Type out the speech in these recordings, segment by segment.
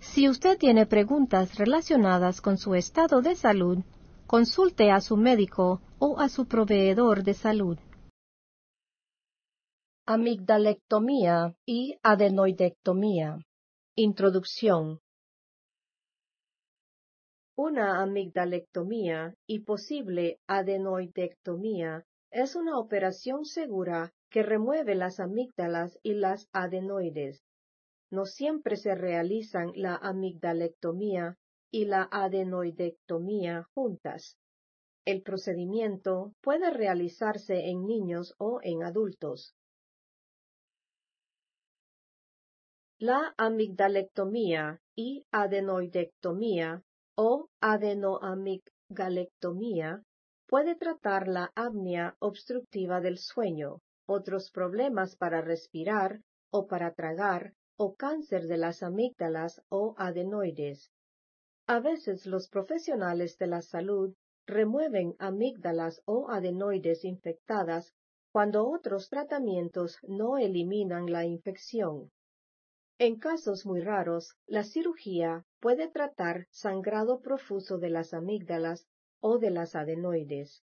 Si usted tiene preguntas relacionadas con su estado de salud, consulte a su médico o a su proveedor de salud. Amigdalectomía y adenoidectomía. Introducción. Una amigdalectomía y posible adenoidectomía es una operación segura que remueve las amígdalas y las adenoides no siempre se realizan la amigdalectomía y la adenoidectomía juntas. El procedimiento puede realizarse en niños o en adultos. La amigdalectomía y adenoidectomía o adenoamigdalectomía puede tratar la apnea obstructiva del sueño, otros problemas para respirar o para tragar, o cáncer de las amígdalas o adenoides. A veces los profesionales de la salud remueven amígdalas o adenoides infectadas cuando otros tratamientos no eliminan la infección. En casos muy raros, la cirugía puede tratar sangrado profuso de las amígdalas o de las adenoides.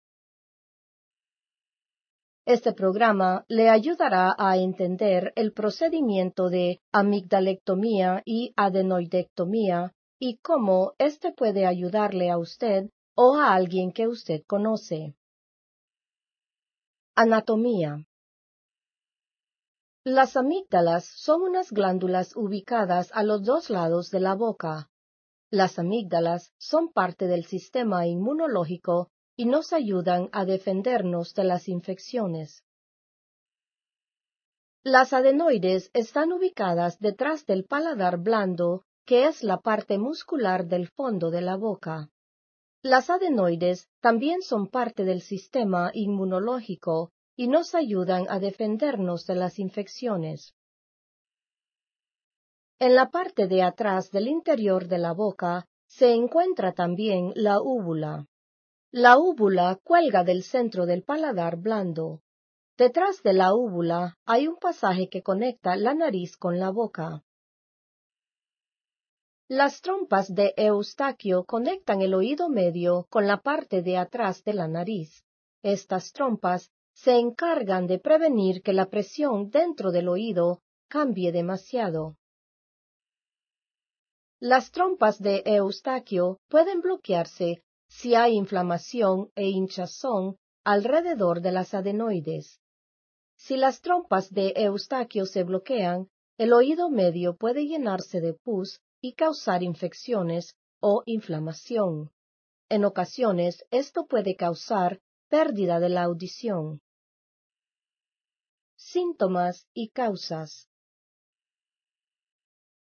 Este programa le ayudará a entender el procedimiento de amigdalectomía y adenoidectomía y cómo éste puede ayudarle a usted o a alguien que usted conoce. Anatomía. Las amígdalas son unas glándulas ubicadas a los dos lados de la boca. Las amígdalas son parte del sistema inmunológico y nos ayudan a defendernos de las infecciones. Las adenoides están ubicadas detrás del paladar blando, que es la parte muscular del fondo de la boca. Las adenoides también son parte del sistema inmunológico y nos ayudan a defendernos de las infecciones. En la parte de atrás del interior de la boca se encuentra también la úvula. La úvula cuelga del centro del paladar blando. Detrás de la úvula hay un pasaje que conecta la nariz con la boca. Las trompas de Eustaquio conectan el oído medio con la parte de atrás de la nariz. Estas trompas se encargan de prevenir que la presión dentro del oído cambie demasiado. Las trompas de Eustaquio pueden bloquearse si hay inflamación e hinchazón alrededor de las adenoides. Si las trompas de Eustaquio se bloquean, el oído medio puede llenarse de pus y causar infecciones o inflamación. En ocasiones esto puede causar pérdida de la audición. Síntomas y causas.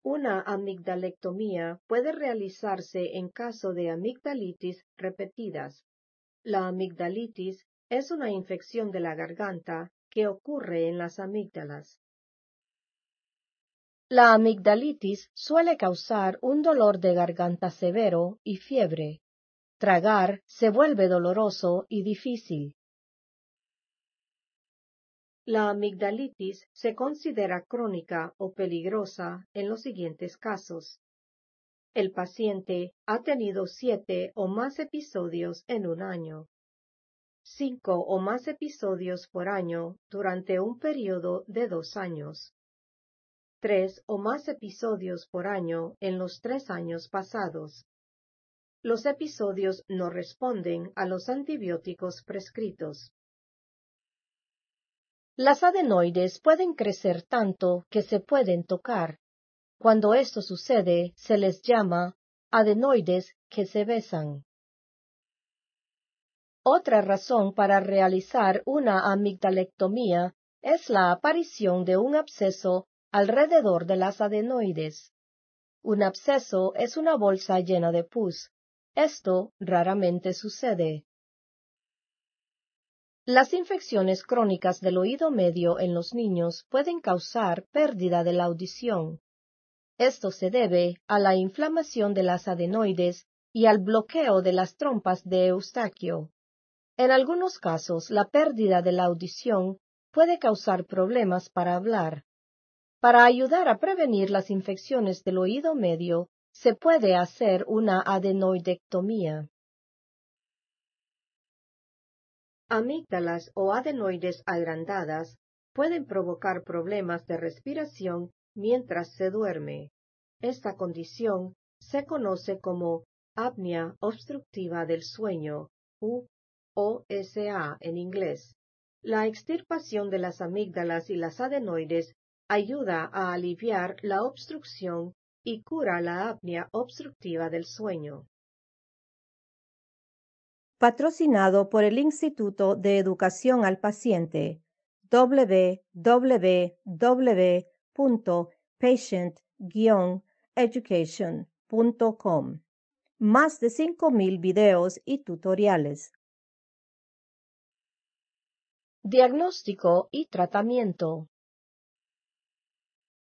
Una amigdalectomía puede realizarse en caso de amigdalitis repetidas. La amigdalitis es una infección de la garganta que ocurre en las amígdalas. La amigdalitis suele causar un dolor de garganta severo y fiebre. Tragar se vuelve doloroso y difícil. La amigdalitis se considera crónica o peligrosa en los siguientes casos. El paciente ha tenido siete o más episodios en un año. Cinco o más episodios por año durante un periodo de dos años. Tres o más episodios por año en los tres años pasados. Los episodios no responden a los antibióticos prescritos. Las adenoides pueden crecer tanto que se pueden tocar. Cuando esto sucede, se les llama adenoides que se besan. Otra razón para realizar una amigdalectomía es la aparición de un absceso alrededor de las adenoides. Un absceso es una bolsa llena de pus. Esto raramente sucede. Las infecciones crónicas del oído medio en los niños pueden causar pérdida de la audición. Esto se debe a la inflamación de las adenoides y al bloqueo de las trompas de Eustaquio. En algunos casos, la pérdida de la audición puede causar problemas para hablar. Para ayudar a prevenir las infecciones del oído medio, se puede hacer una adenoidectomía. Amígdalas o adenoides agrandadas pueden provocar problemas de respiración mientras se duerme. Esta condición se conoce como apnea obstructiva del sueño, u OSA en inglés. La extirpación de las amígdalas y las adenoides ayuda a aliviar la obstrucción y cura la apnea obstructiva del sueño patrocinado por el Instituto de Educación al Paciente www.patient-education.com. Más de 5.000 videos y tutoriales. Diagnóstico y tratamiento.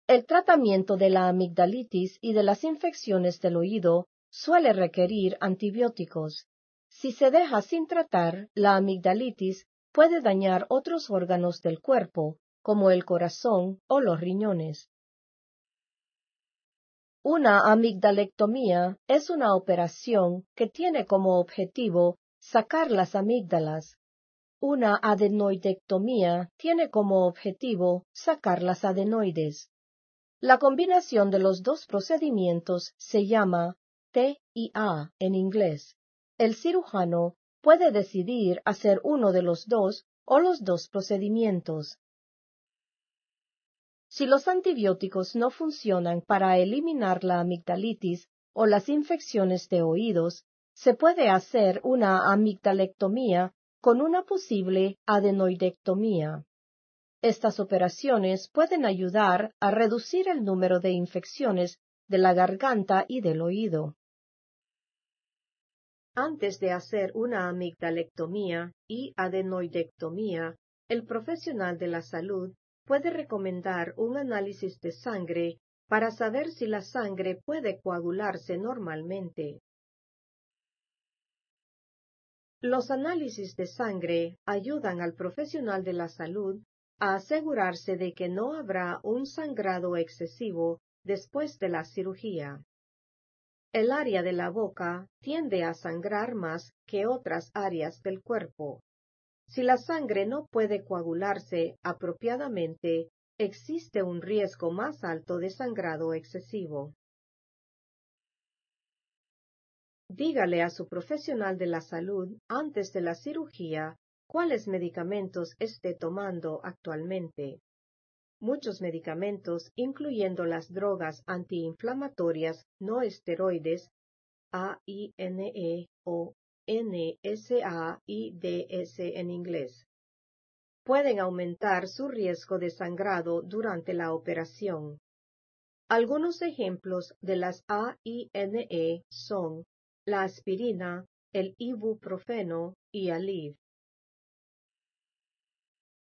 El tratamiento de la amigdalitis y de las infecciones del oído suele requerir antibióticos, si se deja sin tratar, la amigdalitis puede dañar otros órganos del cuerpo, como el corazón o los riñones. Una amigdalectomía es una operación que tiene como objetivo sacar las amígdalas. Una adenoidectomía tiene como objetivo sacar las adenoides. La combinación de los dos procedimientos se llama TIA en inglés el cirujano puede decidir hacer uno de los dos o los dos procedimientos. Si los antibióticos no funcionan para eliminar la amigdalitis o las infecciones de oídos, se puede hacer una amigdalectomía con una posible adenoidectomía. Estas operaciones pueden ayudar a reducir el número de infecciones de la garganta y del oído. Antes de hacer una amigdalectomía y adenoidectomía, el profesional de la salud puede recomendar un análisis de sangre para saber si la sangre puede coagularse normalmente. Los análisis de sangre ayudan al profesional de la salud a asegurarse de que no habrá un sangrado excesivo después de la cirugía. El área de la boca tiende a sangrar más que otras áreas del cuerpo. Si la sangre no puede coagularse apropiadamente, existe un riesgo más alto de sangrado excesivo. Dígale a su profesional de la salud antes de la cirugía cuáles medicamentos esté tomando actualmente. Muchos medicamentos, incluyendo las drogas antiinflamatorias no esteroides AINE o NSAIDS en inglés, pueden aumentar su riesgo de sangrado durante la operación. Algunos ejemplos de las AINE son la aspirina, el ibuprofeno y aliv.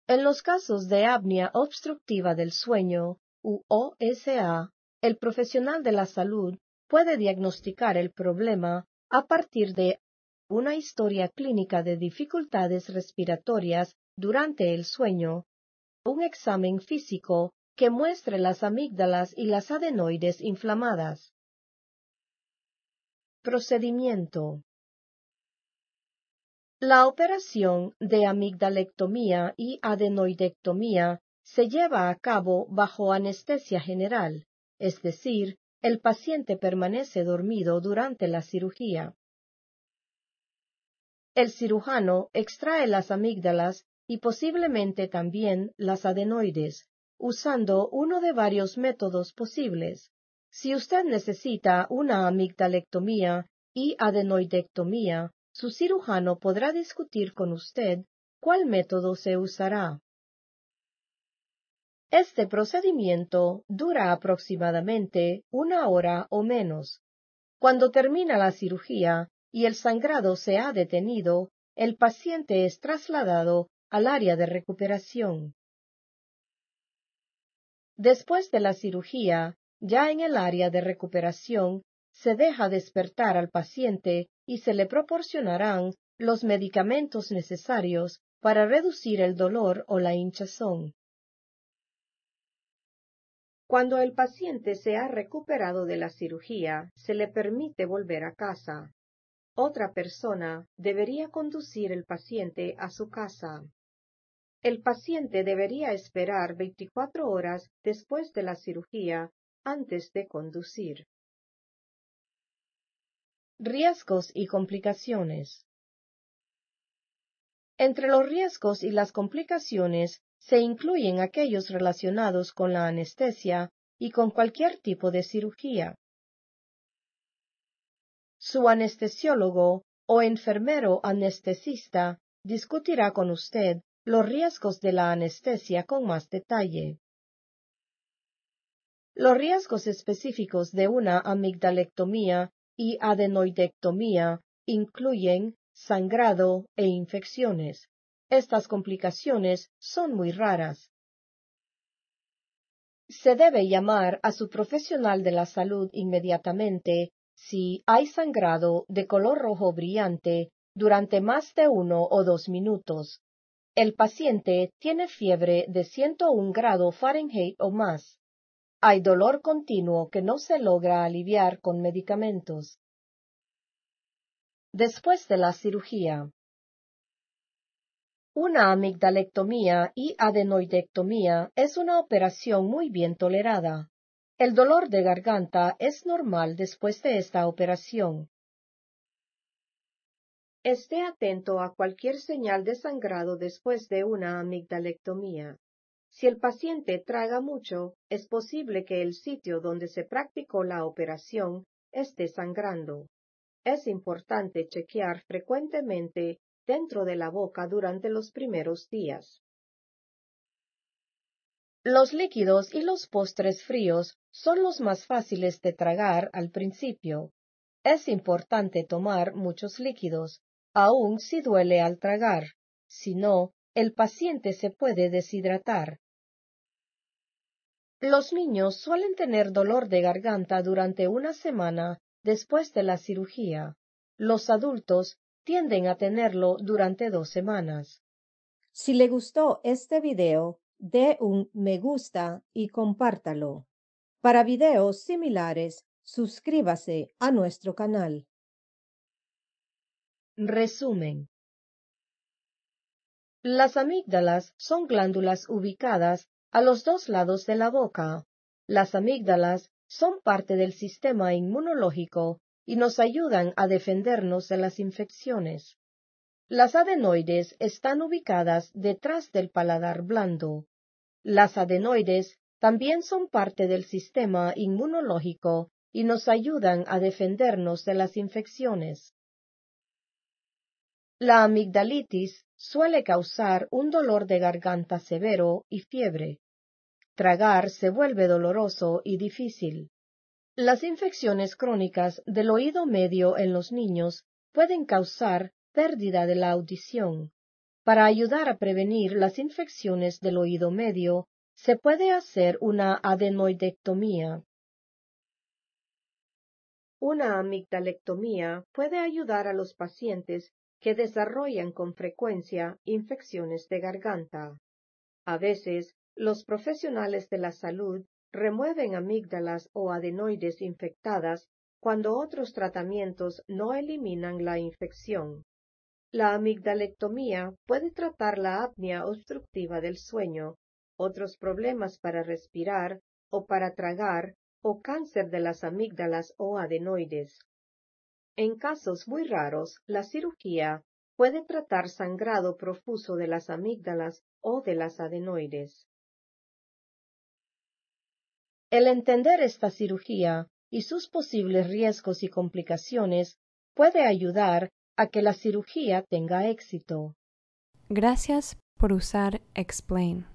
En los casos de apnea obstructiva del sueño, u OSA, el profesional de la salud puede diagnosticar el problema a partir de una historia clínica de dificultades respiratorias durante el sueño, un examen físico que muestre las amígdalas y las adenoides inflamadas. Procedimiento. La operación de amigdalectomía y adenoidectomía se lleva a cabo bajo anestesia general, es decir, el paciente permanece dormido durante la cirugía. El cirujano extrae las amígdalas y posiblemente también las adenoides, usando uno de varios métodos posibles. Si usted necesita una amigdalectomía y adenoidectomía, su cirujano podrá discutir con usted cuál método se usará. Este procedimiento dura aproximadamente una hora o menos. Cuando termina la cirugía y el sangrado se ha detenido, el paciente es trasladado al área de recuperación. Después de la cirugía, ya en el área de recuperación, se deja despertar al paciente y se le proporcionarán los medicamentos necesarios para reducir el dolor o la hinchazón. Cuando el paciente se ha recuperado de la cirugía, se le permite volver a casa. Otra persona debería conducir el paciente a su casa. El paciente debería esperar 24 horas después de la cirugía antes de conducir. Riesgos y complicaciones. Entre los riesgos y las complicaciones se incluyen aquellos relacionados con la anestesia y con cualquier tipo de cirugía. Su anestesiólogo o enfermero anestesista discutirá con usted los riesgos de la anestesia con más detalle. Los riesgos específicos de una amigdalectomía y adenoidectomía incluyen sangrado e infecciones. Estas complicaciones son muy raras. Se debe llamar a su profesional de la salud inmediatamente si hay sangrado de color rojo brillante durante más de uno o dos minutos. El paciente tiene fiebre de 101 grado Fahrenheit o más. Hay dolor continuo que no se logra aliviar con medicamentos. Después de la cirugía. Una amigdalectomía y adenoidectomía es una operación muy bien tolerada. El dolor de garganta es normal después de esta operación. Esté atento a cualquier señal de sangrado después de una amigdalectomía. Si el paciente traga mucho, es posible que el sitio donde se practicó la operación esté sangrando. Es importante chequear frecuentemente dentro de la boca durante los primeros días. Los líquidos y los postres fríos son los más fáciles de tragar al principio. Es importante tomar muchos líquidos, aun si duele al tragar, si no, el paciente se puede deshidratar. Los niños suelen tener dolor de garganta durante una semana después de la cirugía. Los adultos tienden a tenerlo durante dos semanas. Si le gustó este video, dé un me gusta y compártalo. Para videos similares, suscríbase a nuestro canal. Resumen. Las amígdalas son glándulas ubicadas a los dos lados de la boca. Las amígdalas son parte del sistema inmunológico y nos ayudan a defendernos de las infecciones. Las adenoides están ubicadas detrás del paladar blando. Las adenoides también son parte del sistema inmunológico y nos ayudan a defendernos de las infecciones. La amigdalitis suele causar un dolor de garganta severo y fiebre. Tragar se vuelve doloroso y difícil. Las infecciones crónicas del oído medio en los niños pueden causar pérdida de la audición. Para ayudar a prevenir las infecciones del oído medio, se puede hacer una adenoidectomía. Una amigdalectomía puede ayudar a los pacientes que desarrollan con frecuencia infecciones de garganta. A veces los profesionales de la salud remueven amígdalas o adenoides infectadas cuando otros tratamientos no eliminan la infección. La amigdalectomía puede tratar la apnea obstructiva del sueño, otros problemas para respirar o para tragar o cáncer de las amígdalas o adenoides. En casos muy raros, la cirugía puede tratar sangrado profuso de las amígdalas o de las adenoides. El entender esta cirugía y sus posibles riesgos y complicaciones puede ayudar a que la cirugía tenga éxito. Gracias por usar Explain.